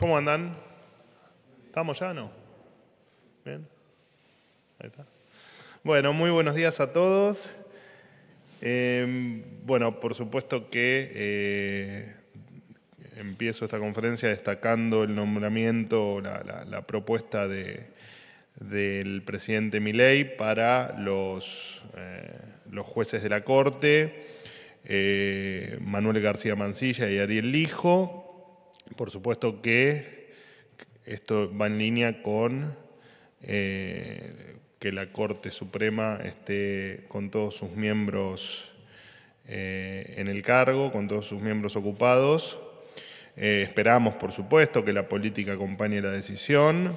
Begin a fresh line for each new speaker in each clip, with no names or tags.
¿Cómo andan? ¿Estamos ya no? Bien. Ahí está. Bueno, muy buenos días a todos. Eh, bueno, por supuesto que eh, empiezo esta conferencia destacando el nombramiento, la, propuesta del presidente Milei para los, eh, los jueces de la Corte, Manuel García Mancilla y Ariel Lijo. Por supuesto que esto va en línea con eh, que la Corte Suprema esté con todos sus miembros eh, en el cargo, con todos sus miembros ocupados. Eh, esperamos, por supuesto, que la política acompañe la decisión.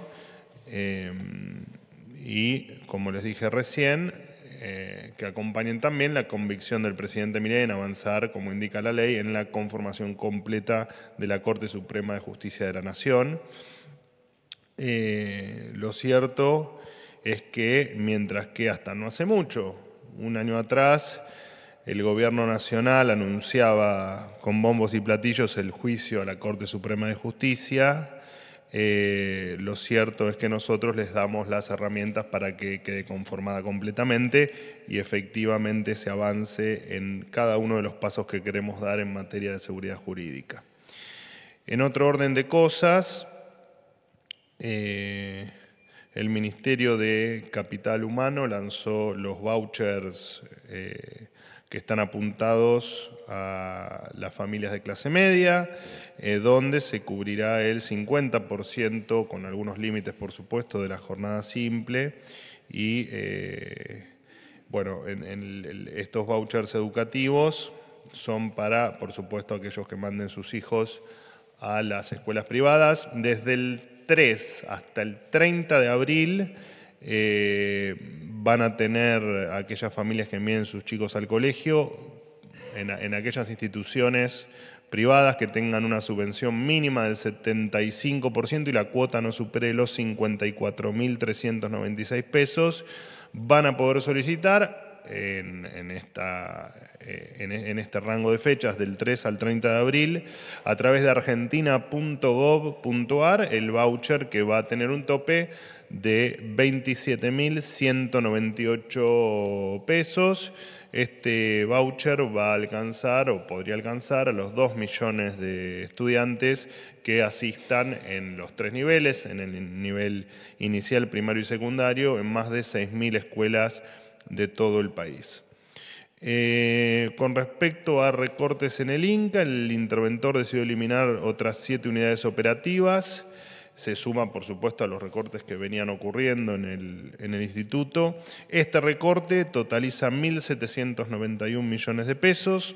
y, como les dije recién, eh, que acompañen también la convicción del presidente Milei en avanzar, como indica la ley, en la conformación completa de la Corte Suprema de Justicia de la Nación. Eh, lo cierto es que, mientras que hasta no hace mucho, un año atrás, el gobierno nacional anunciaba con bombos y platillos el juicio a la Corte Suprema de Justicia, eh, lo cierto es que nosotros les damos las herramientas para que quede conformada completamente y efectivamente se avance en cada uno de los pasos que queremos dar en materia de seguridad jurídica. En otro orden de cosas, eh, el Ministerio de Capital Humano lanzó los vouchers eh, que están apuntados a las familias de clase media, eh, donde se cubrirá el 50%, con algunos límites por supuesto, de la jornada simple y eh, bueno, en, estos vouchers educativos son para, por supuesto, aquellos que manden sus hijos a las escuelas privadas. Desde el 3 hasta el 30 de abril eh, van a tener aquellas familias que envíen sus chicos al colegio, en, aquellas instituciones privadas que tengan una subvención mínima del 75% y la cuota no supere los 54.396 pesos, van a poder solicitar en, esta, eh, en, este rango de fechas del 3 al 30 de abril a través de argentina.gov.ar el voucher que va a tener un tope de 27.198 pesos. Este voucher va a alcanzar o podría alcanzar a los 2 millones de estudiantes que asistan en los tres niveles, en el nivel inicial, primario y secundario, en más de 6.000 escuelas de todo el país. Eh, con respecto a recortes en el INCA, el interventor decidió eliminar otras siete unidades operativas se suma, por supuesto a los recortes que venían ocurriendo en el, instituto. Este recorte totaliza 1.791 millones de pesos.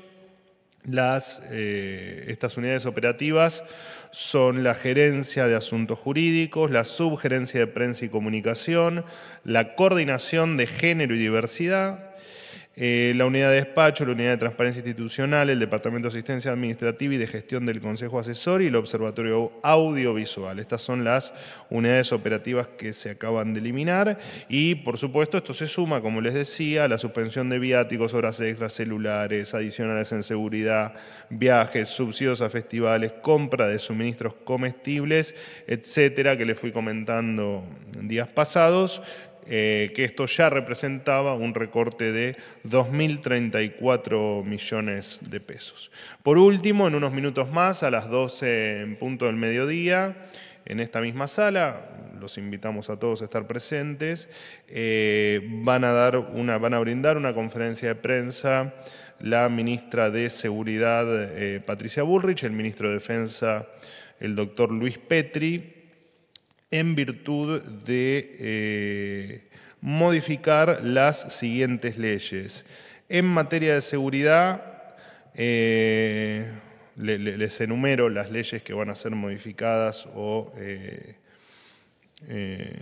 Las, eh, estas unidades operativas son la gerencia de asuntos jurídicos, la subgerencia de prensa y comunicación, la coordinación de género y diversidad, eh, la unidad de despacho, la unidad de transparencia institucional, el Departamento de Asistencia Administrativa y de Gestión del Consejo Asesor y el Observatorio Audiovisual. Estas son las unidades operativas que se acaban de eliminar y, por supuesto, esto se suma, como les decía, a la suspensión de viáticos, horas extras, celulares, adicionales en seguridad, viajes, subsidios a festivales, compra de suministros comestibles, etcétera, que les fui comentando días pasados, eh, que esto ya representaba un recorte de 2.034 millones de pesos. Por último, en unos minutos más, a las 12 en punto del mediodía, en esta misma sala, los invitamos a todos a estar presentes, eh, van, a dar una, van a brindar una conferencia de prensa la ministra de Seguridad, eh, Patricia Bullrich, el ministro de Defensa, el doctor Luis Petri, en virtud de modificar las siguientes leyes. En materia de seguridad, eh, les enumero las leyes que van a ser modificadas o, eh, eh,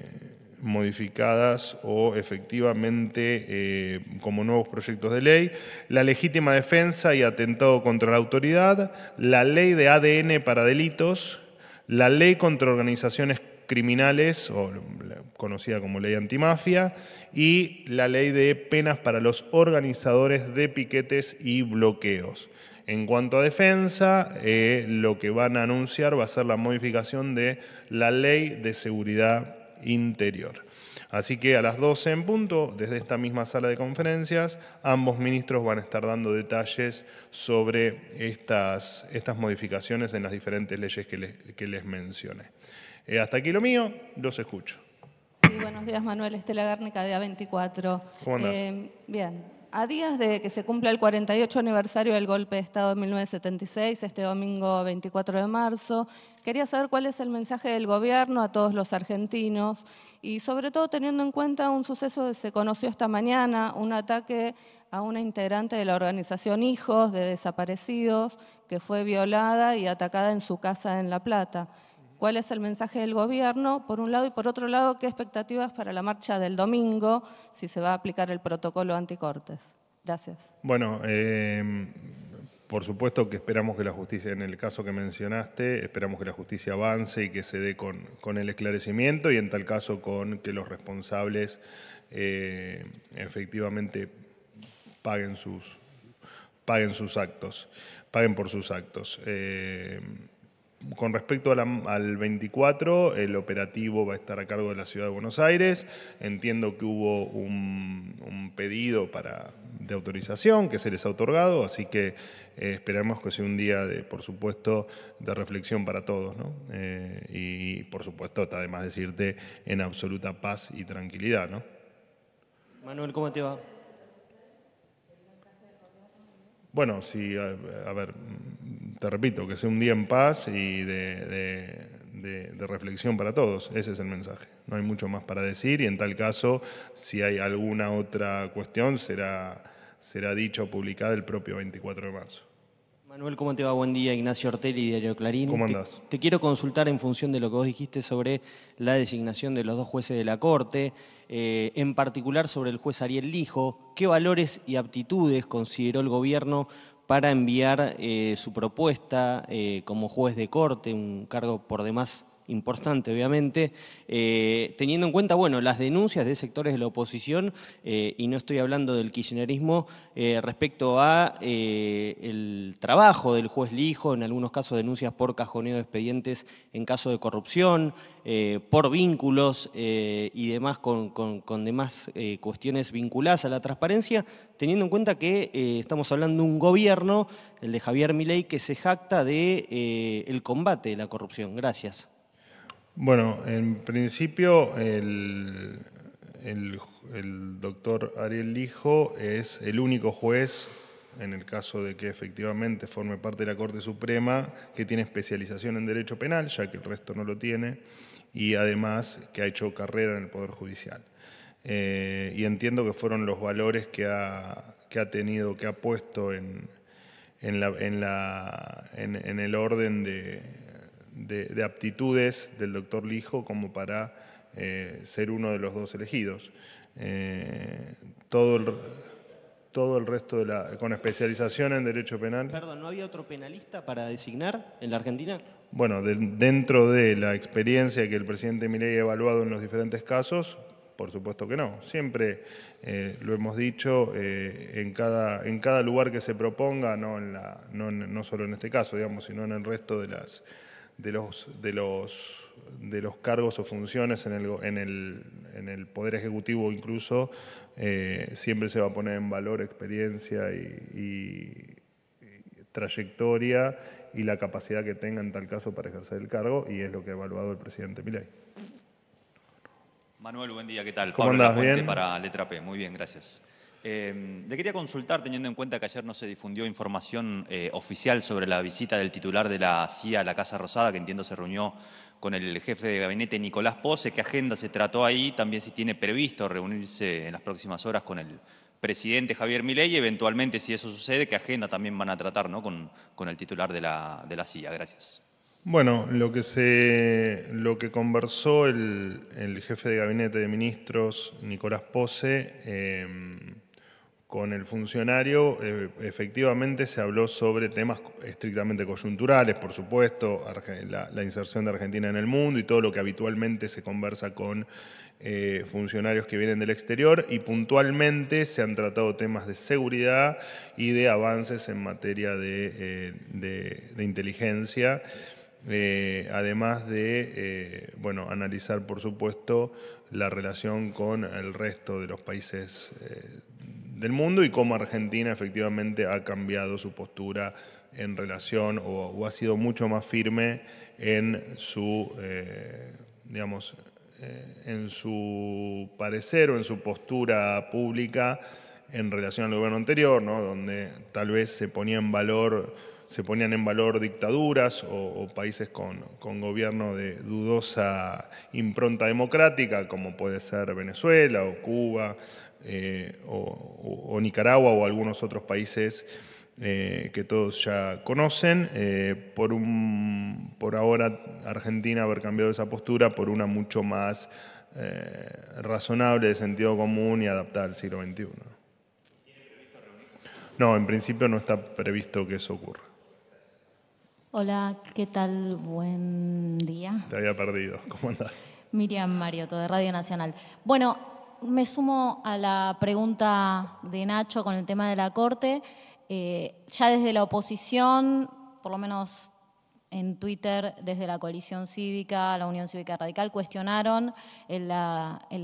modificadas o efectivamente como nuevos proyectos de ley, la legítima defensa y atentado contra la autoridad, la ley de ADN para delitos, la ley contra organizaciones criminales o conocida como ley antimafia, y la ley de penas para los organizadores de piquetes y bloqueos. En cuanto a defensa, eh, lo que van a anunciar va a ser la modificación de la ley de seguridad interior. Así que a las 12 en punto, desde esta misma sala de conferencias, ambos ministros van a estar dando detalles sobre estas, estas modificaciones en las diferentes leyes que les, mencioné. Eh, hasta aquí lo mío, los escucho.
Sí, buenos días, Manuel. Estela Gárnica, de 24 bien. A días de que se cumpla el 48 aniversario del golpe de Estado de 1976, este domingo 24 de marzo, quería saber cuál es el mensaje del gobierno a todos los argentinos y sobre todo teniendo en cuenta un suceso que se conoció esta mañana, un ataque a una integrante de la organización Hijos de Desaparecidos que fue violada y atacada en su casa en La Plata cuál es el mensaje del gobierno, por un lado, y por otro lado, qué expectativas para la marcha del domingo, si se va a aplicar el protocolo anticortes. Gracias.
Bueno, eh, por supuesto que esperamos que la justicia, en el caso que mencionaste, esperamos que la justicia avance y que se dé con, el esclarecimiento y en tal caso con que los responsables eh, efectivamente paguen sus, paguen sus actos, paguen por sus actos. Eh, con respecto al 24, el operativo va a estar a cargo de la Ciudad de Buenos Aires. Entiendo que hubo un, pedido para, de autorización que se les ha otorgado, así que eh, esperamos que sea un día, de, por supuesto, de reflexión para todos. Eh, y, por supuesto, además además decirte en absoluta paz y tranquilidad.
Manuel, ¿cómo te va?
Bueno, sí, a, ver, te repito, que sea un día en paz y de, reflexión para todos. Ese es el mensaje. No hay mucho más para decir y en tal caso, si hay alguna otra cuestión, será, será dicho o publicada el propio 24 de marzo.
Manuel, ¿cómo te va? Buen día. Ignacio Ortelli, Diario Clarín. Te, quiero consultar en función de lo que vos dijiste sobre la designación de los dos jueces de la Corte, eh, en particular sobre el juez Ariel Lijo. ¿Qué valores y aptitudes consideró el gobierno para enviar eh, su propuesta eh, como juez de Corte, un cargo por demás importante obviamente, eh, teniendo en cuenta bueno, las denuncias de sectores de la oposición, eh, y no estoy hablando del kirchnerismo, eh, respecto a el trabajo del juez Lijo, en algunos casos denuncias por cajoneo de expedientes en caso de corrupción, por vínculos y demás con, con demás cuestiones vinculadas a la transparencia, teniendo en cuenta que estamos hablando de un gobierno, el de Javier Milei, que se jacta de el combate de la corrupción.
Gracias. Bueno, en principio el, doctor Ariel Lijo es el único juez, en el caso de que efectivamente forme parte de la Corte Suprema, que tiene especialización en derecho penal, ya que el resto no lo tiene, y además que ha hecho carrera en el Poder Judicial. Eh, y entiendo que fueron los valores que ha, que ha tenido, que ha puesto en, la, en el orden de, de, aptitudes del doctor Lijo como para eh, ser uno de los dos elegidos. Eh, todo, el, todo el resto de la. con especialización en Derecho Penal.
Perdón, ¿no había otro penalista para designar en la Argentina?
Bueno, dentro de la experiencia que el presidente Milei ha evaluado en los diferentes casos, por supuesto que no. Siempre eh, lo hemos dicho en, cada, en cada lugar que se proponga, no, no solo en este caso, digamos, sino en el resto de las, de los, de los, de los cargos o funciones en el, en el, en el Poder Ejecutivo incluso, eh, siempre se va a poner en valor experiencia y, trayectoria y la capacidad que tenga en tal caso para ejercer el cargo, y es lo que ha evaluado el presidente Milei.
Manuel, buen día, ¿qué tal? ¿Cómo Pablo bien? para
Letra P. Muy bien, gracias.
Em, le quería consultar, teniendo en cuenta que ayer no se difundió información eh, oficial sobre la visita del titular de la CIA a la Casa Rosada, que entiendo se reunió con el jefe de gabinete Nicolás Pose, qué agenda se trató ahí, también si tiene previsto reunirse en las próximas horas con el presidente Javier Milei, eventualmente si eso sucede, qué agenda también van a tratar ¿no? con, con, el titular de la, de la CIA. Gracias.
Bueno, lo que, se, lo que conversó el, jefe de gabinete de ministros, Nicolás Pose, em, con el funcionario eh, efectivamente se habló sobre temas estrictamente coyunturales, por supuesto, la, inserción de Argentina en el mundo y todo lo que habitualmente se conversa con eh, funcionarios que vienen del exterior y puntualmente se han tratado temas de seguridad y de avances en materia de, eh, inteligencia. además de bueno, analizar, por supuesto, la relación con el resto de los países del mundo y cómo Argentina efectivamente ha cambiado su postura en relación o, ha sido mucho más firme en su, eh, digamos, eh, en su parecer o en su postura pública en relación al gobierno anterior, ¿no? donde tal vez se ponía en valor se ponían en valor dictaduras o, países con, gobierno de dudosa impronta democrática, como puede ser Venezuela o Cuba eh, o, Nicaragua o algunos otros países eh, que todos ya conocen. Eh, por, un, por ahora Argentina haber cambiado esa postura por una mucho más razonable de sentido común y adaptada al siglo XXI. No, en principio no está previsto que eso ocurra.
Hola, ¿qué tal? Buen día.
Te había perdido, ¿cómo andás?
Miriam Marioto, de Radio Nacional. Bueno, me sumo a la pregunta de Nacho con el tema de la Corte. Eh, ya desde la oposición, por lo menos en Twitter, desde la coalición cívica, la Unión Cívica Radical, cuestionaron el,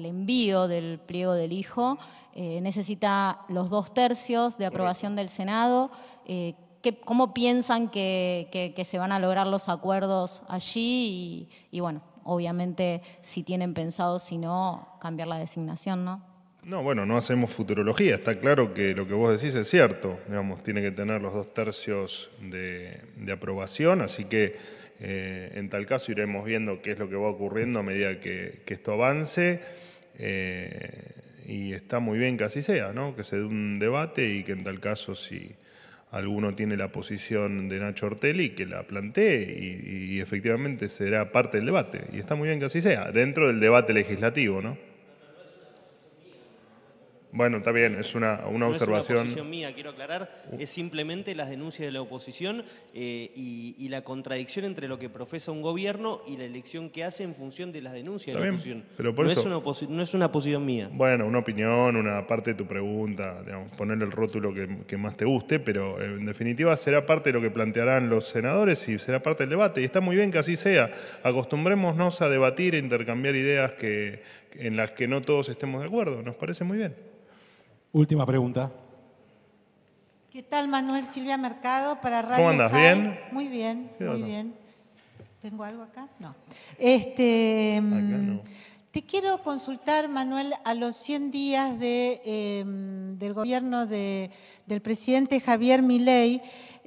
envío del pliego del hijo. Eh, necesita los dos tercios de aprobación del Senado. Eh, cómo piensan que, se van a lograr los acuerdos allí y, bueno, obviamente si tienen pensado, si no, cambiar la designación, ¿no?
No, bueno, no hacemos futurología, está claro que lo que vos decís es cierto, digamos, tiene que tener los dos tercios de, aprobación, así que eh, en tal caso iremos viendo qué es lo que va ocurriendo a medida que, esto avance. Eh, y está muy bien que así sea, ¿no? que se dé un debate y que en tal caso si, alguno tiene la posición de Nacho Ortelli que la plantee y, y efectivamente será parte del debate. Y está muy bien que así sea, dentro del debate legislativo, ¿no? Bueno, está bien, es una, una observación. No es una posición mía,
quiero aclarar. Es simplemente las denuncias de la oposición eh, y, la contradicción entre lo que profesa un gobierno y la elección que hace en función de las denuncias de la oposición.
no, es una no es una posición mía. Bueno, una opinión, una parte de tu pregunta, digamos, ponerle el rótulo que, más te guste, pero eh, en definitiva será parte de lo que plantearán los senadores y será parte del debate. Y está muy bien que así sea. Acostumbrémonos a debatir, e intercambiar ideas que, en las que no todos estemos de acuerdo. Nos parece muy bien. Última pregunta.
¿Qué tal, Manuel Silvia Mercado para Radio ¿Cómo andas? ¿Bien? Muy bien, muy bien. ¿Tengo algo acá? No. Este, mm, Te quiero consultar, Manuel, a los 100 días em, del gobierno del presidente Javier Milei,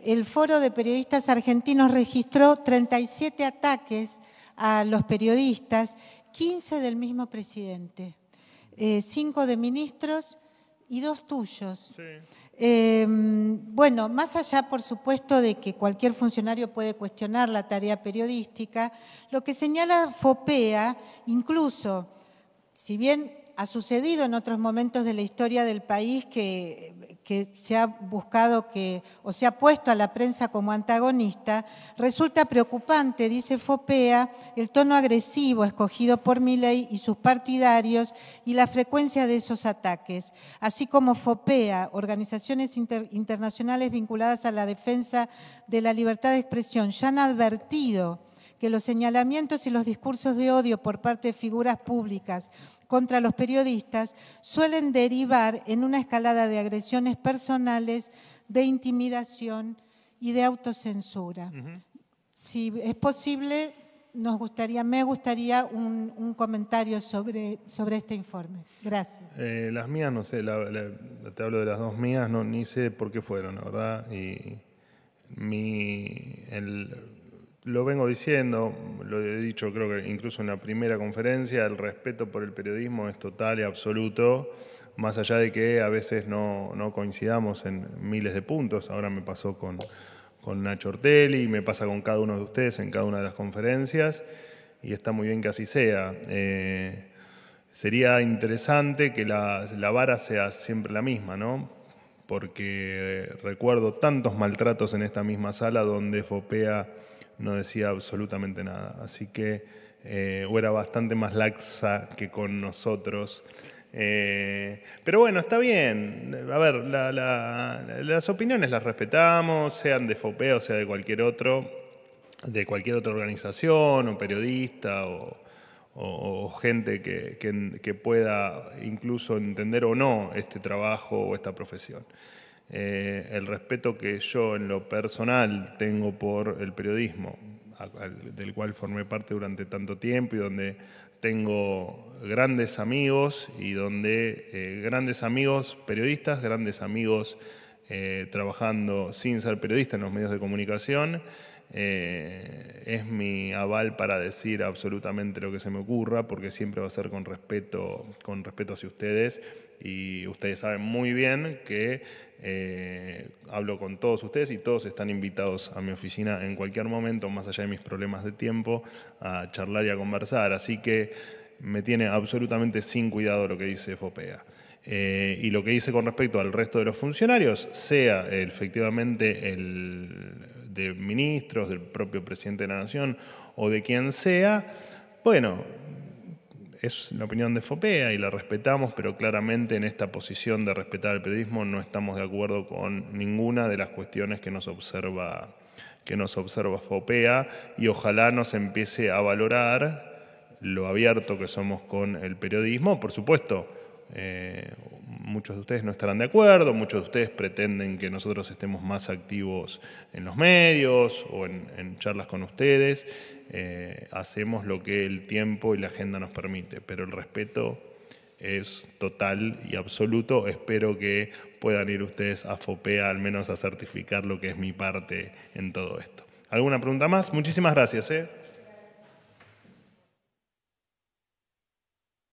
el Foro de Periodistas Argentinos registró 37 ataques a los periodistas, 15 del mismo presidente, 5 eh, de ministros y dos tuyos. Em, bueno, más allá, por supuesto, de que cualquier funcionario puede cuestionar la tarea periodística, lo que señala FOPEA, incluso, si bien ha sucedido en otros momentos de la historia del país que, se ha buscado que, o se ha puesto a la prensa como antagonista, resulta preocupante, dice Fopea, el tono agresivo escogido por Milei y sus partidarios y la frecuencia de esos ataques, así como Fopea, organizaciones internacionales vinculadas a la defensa de la libertad de expresión, ya han advertido que los señalamientos y los discursos de odio por parte de figuras públicas contra los periodistas suelen derivar en una escalada de agresiones personales, de intimidación y de autocensura. Si es posible, nos gustaría, me gustaría un, comentario sobre, sobre este informe. Gracias.
Eh, las mías, no sé, la, te hablo de las dos mías, no, ni sé por qué fueron, la verdad. Y mi, el, lo vengo diciendo, lo he dicho creo que incluso en la primera conferencia, el respeto por el periodismo es total y absoluto, más allá de que a veces no, coincidamos en miles de puntos. Ahora me pasó con, con Nacho Ortelli, me pasa con cada uno de ustedes en cada una de las conferencias, y está muy bien que así sea. Eh, sería interesante que la, la vara sea siempre la misma, ¿no? Porque recuerdo tantos maltratos en esta misma sala donde Fopea no decía absolutamente nada. Así que, eh, era bastante más laxa que con nosotros. Eh, pero bueno, está bien. A ver, las opiniones las respetamos, sean de FOPE o sea de cualquier otro, de cualquier otra organización o periodista o, gente que pueda incluso entender o no este trabajo o esta profesión. Eh, el respeto que yo en lo personal tengo por el periodismo, del cual formé parte durante tanto tiempo y donde tengo grandes amigos y donde eh, grandes amigos periodistas, grandes amigos eh, trabajando sin ser periodista en los medios de comunicación eh, es mi aval para decir absolutamente lo que se me ocurra, porque siempre va a ser con respeto, con respeto hacia ustedes. Y ustedes saben muy bien que eh, hablo con todos ustedes y todos están invitados a mi oficina en cualquier momento, más allá de mis problemas de tiempo, a charlar y a conversar. Así que me tiene absolutamente sin cuidado lo que dice FOPEA. Eh, y lo que dice con respecto al resto de los funcionarios, sea efectivamente el de ministros, del propio presidente de la Nación o de quien sea, bueno, es la opinión de Fopea y la respetamos, pero claramente en esta posición de respetar el periodismo no estamos de acuerdo con ninguna de las cuestiones que nos observa que nos observa Fopea y ojalá nos empiece a valorar lo abierto que somos con el periodismo, por supuesto, eh, muchos de ustedes no estarán de acuerdo, muchos de ustedes pretenden que nosotros estemos más activos en los medios o en, charlas con ustedes. Eh, hacemos lo que el tiempo y la agenda nos permite, pero el respeto es total y absoluto. Espero que puedan ir ustedes a FOPEA al menos a certificar lo que es mi parte en todo esto. ¿Alguna pregunta más? Muchísimas gracias. ¿eh?